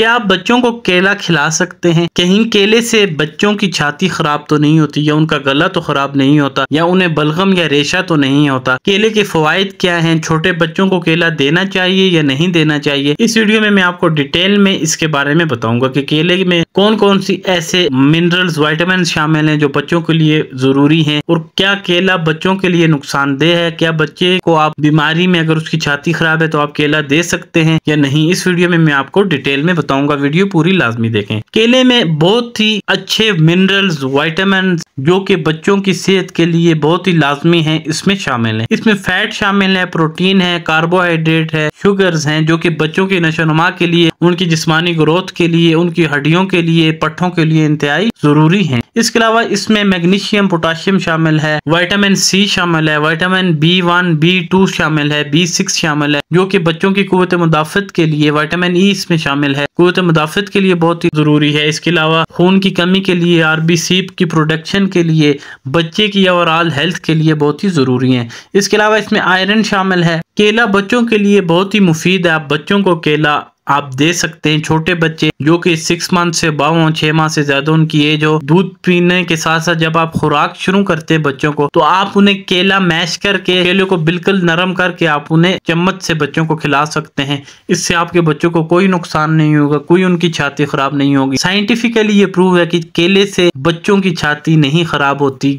क्या आप बच्चों को केला खिला सकते हैं कहीं केले से बच्चों की छाती खराब तो नहीं होती या उनका गला तो खराब नहीं होता या उन्हें बलगम या रेशा तो नहीं होता केले के फवायद क्या हैं छोटे बच्चों को केला देना चाहिए या नहीं देना चाहिए इस वीडियो में मैं आपको डिटेल में इसके बारे में बताऊंगा की केले में कौन कौन सी ऐसे मिनरल्स वाइटामिन शामिल है जो बच्चों के लिए जरूरी है और क्या केला बच्चों के लिए नुकसानदेह है क्या बच्चे को आप बीमारी में अगर उसकी छाती खराब है तो आप केला दे सकते हैं या नहीं इस वीडियो में मैं आपको डिटेल में बताऊँ बताऊंगा वीडियो पूरी लाजमी देखें केले में बहुत ही अच्छे मिनरल्स वाइटामिन जो कि बच्चों की सेहत के लिए बहुत ही लाजमी है इसमें शामिल है इसमें फैट शामिल है प्रोटीन है कार्बोहाइड्रेट है शुगर्स हैं जो कि बच्चों के नशोनुमा के लिए उनकी जिसमानी ग्रोथ के लिए उनकी हड्डियों के लिए पट्टों के लिए इंतहाई जरूरी है इसके अलावा इसमें मैग्नीशियम पोटाशियम शामिल है वाइटामिन सी शामिल है vitamin B one B two शामिल है बी सिक्स शामिल है जो कि बच्चों की कुत मुदाफत के लिए वाइटामिन ई e इसमें शामिल है कुत मुदाफत के लिए बहुत ही जरूरी है इसके अलावा खून की कमी के लिए आर बी सी की प्रोडक्शन के लिए बच्चे की ओवरऑल हेल्थ के लिए बहुत ही जरूरी है इसके अलावा इसमें आयरन शामिल है केला बच्चों के लिए बहुत ही मुफीद है आप बच्चों को केला आप दे सकते हैं छोटे बच्चे जो कि सिक्स मंथ से अबाव हो छह माह से ज़्यादा उनकी एज हो दूध पीने के साथ साथ जब आप खुराक शुरू करते हैं बच्चों को तो आप उन्हें केला मैश करके केले को बिल्कुल नरम करके आप उन्हें चम्मच से बच्चों को खिला सकते हैं इससे आपके बच्चों को कोई नुकसान नहीं होगा कोई उनकी छाती खराब नहीं होगी साइंटिफिकली ये प्रूव है कि केले से बच्चों की छाती नहीं खराब होती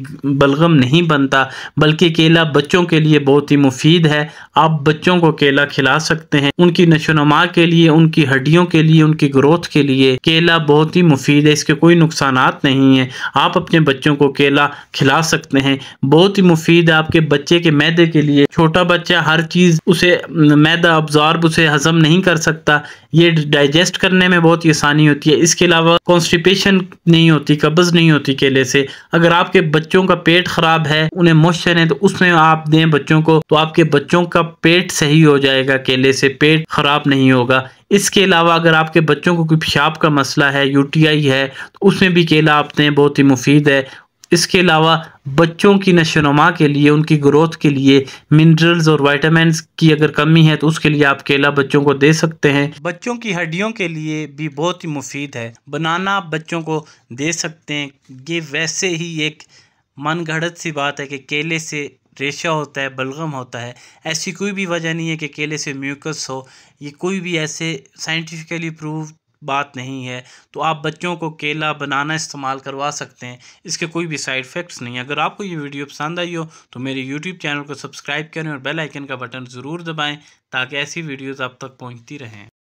बलगम नहीं बनता बल्कि केला बच्चों के लिए बहुत ही मुफीद है आप बच्चों को केला खिला सकते हैं उनकी नशोनमा के लिए उनकी हड्डियों के लिए उनकी ग्रोथ के लिए केला बहुत ही मुफीद है इसके कोई नुकसान नहीं है आप अपने बच्चों को केला खिला सकते हैं बहुत ही मुफीद है आपके बच्चे के मैदे के लिए छोटा बच्चा हर चीज़ उसे मैदा ऑब्जॉर्ब उसे हजम नहीं कर सकता ये डाइजेस्ट करने में बहुत ही आसानी होती है इसके अलावा कॉन्स्टिपेशन नहीं होती कब्ज़ नहीं होती केले से अगर आपके बच्चों का पेट ख़राब है उन्हें मोश्चर है तो उसमें आप दें बच्चों को तो आपके बच्चों का पेट सही हो जाएगा केले से पेट ख़राब नहीं होगा इसके अलावा अगर आपके बच्चों को कोई पेशाब का मसला है यूटीआई है तो उसमें भी केला हैं बहुत ही मुफीद है इसके अलावा बच्चों की नशोनुमा के लिए उनकी ग्रोथ के लिए मिनरल्स और वाइटामस की अगर कमी है तो उसके लिए आप केला बच्चों को दे सकते हैं बच्चों की हड्डियों के लिए भी बहुत ही मुफीद है बनाना आप बच्चों को दे सकते हैं ये वैसे ही एक मनगढ़ंत सी बात है कि केले से रेशा होता है बलगम होता है ऐसी कोई भी वजह नहीं है कि केले से म्यूकस हो ये कोई भी ऐसे साइंटिफिकली प्रूव बात नहीं है तो आप बच्चों को केला बनाना इस्तेमाल करवा सकते हैं इसके कोई भी साइड इफ़ेक्ट्स नहीं है अगर आपको ये वीडियो पसंद आई हो तो मेरे यूट्यूब चैनल को सब्सक्राइब करें और बेल आइकन का बटन ज़रूर दबाएं ताकि ऐसी वीडियोस आप तक पहुंचती रहें